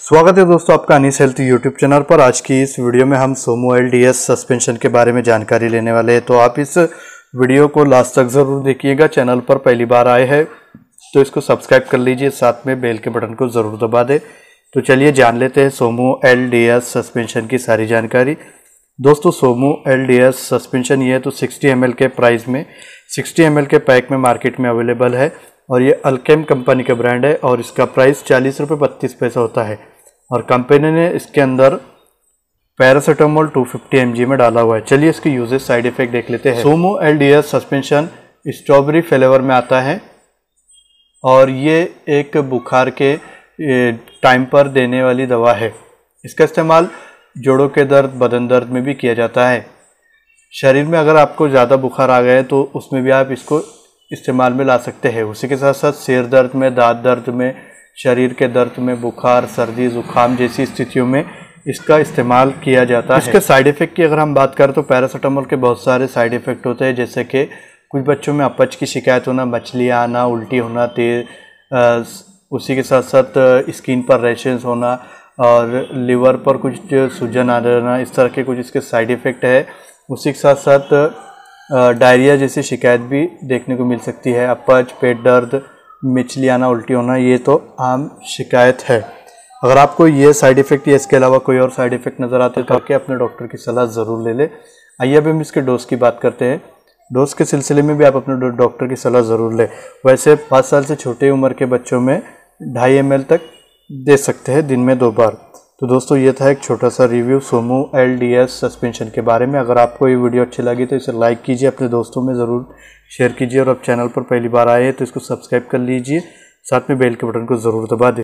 स्वागत है दोस्तों आपका अनिस हेल्थ यूट्यूब चैनल पर आज की इस वीडियो में हम सोमो एल सस्पेंशन के बारे में जानकारी लेने वाले हैं तो आप इस वीडियो को लास्ट तक ज़रूर देखिएगा चैनल पर पहली बार आए हैं तो इसको सब्सक्राइब कर लीजिए साथ में बेल के बटन को ज़रूर दबा दें तो चलिए जान लेते हैं सोमो एल सस्पेंशन की सारी जानकारी दोस्तों सोमो एल सस्पेंशन ये है तो सिक्सटी एम के प्राइस में सिक्सटी एम के पैक में मार्केट में अवेलेबल है और ये अल्केम कंपनी का ब्रांड है और इसका प्राइस चालीस रुपये बत्तीस पैसा होता है और कंपनी ने इसके अंदर पैरासीटामोल 250 फिफ्टी में डाला हुआ है चलिए इसके यूजेज साइड इफेक्ट देख लेते हैं सोमो L D S suspension strawberry flavour में आता है और ये एक बुखार के टाइम पर देने वाली दवा है इसका इस्तेमाल जोड़ों के दर्द बदन दर्द में भी किया जाता है शरीर में अगर आपको ज़्यादा बुखार आ गए तो उसमें भी आप इसको इस्तेमाल में ला सकते हैं उसी के साथ साथ सिर दर्द में दाँत दर्द में शरीर के दर्द में बुखार सर्दी ज़ुकाम जैसी स्थितियों में इसका इस्तेमाल किया जाता इसके है इसके साइड इफ़ेक्ट की अगर हम बात करें तो पैरासीटामोल के बहुत सारे साइड इफ़ेक्ट होते हैं जैसे कि कुछ बच्चों में अपच की शिकायत होना मछलियाँ आना उल्टी होना तेज उसी के साथ साथ स्किन पर रैशेज होना और लीवर पर कुछ सूजन आ जाना इस तरह के कुछ इसके साइड इफ़ेक्ट है उसी के साथ साथ डायरिया जैसी शिकायत भी देखने को मिल सकती है अपच पेट दर्द मिचली आना उल्टी होना ये तो आम शिकायत है अगर आपको ये साइड इफ़ेक्ट या इसके अलावा कोई और साइड इफ़ेक्ट नज़र आते तो आपके अपने डॉक्टर की सलाह ज़रूर ले लें आइए अभी हम इसके डोज़ की बात करते हैं डोज़ के सिलसिले में भी आप अपने डॉक्टर की सलाह ज़रूर लें वैसे पाँच साल से छोटे उम्र के बच्चों में ढाई एम तक दे सकते हैं दिन में दो बार तो दोस्तों ये था एक छोटा सा रिव्यू सोमो एल डी एस सस्पेंशन के बारे में अगर आपको ये वीडियो अच्छी लगी तो इसे लाइक कीजिए अपने दोस्तों में ज़रूर शेयर कीजिए और आप चैनल पर पहली बार आए तो इसको सब्सक्राइब कर लीजिए साथ में बेल के बटन को ज़रूर दबा दें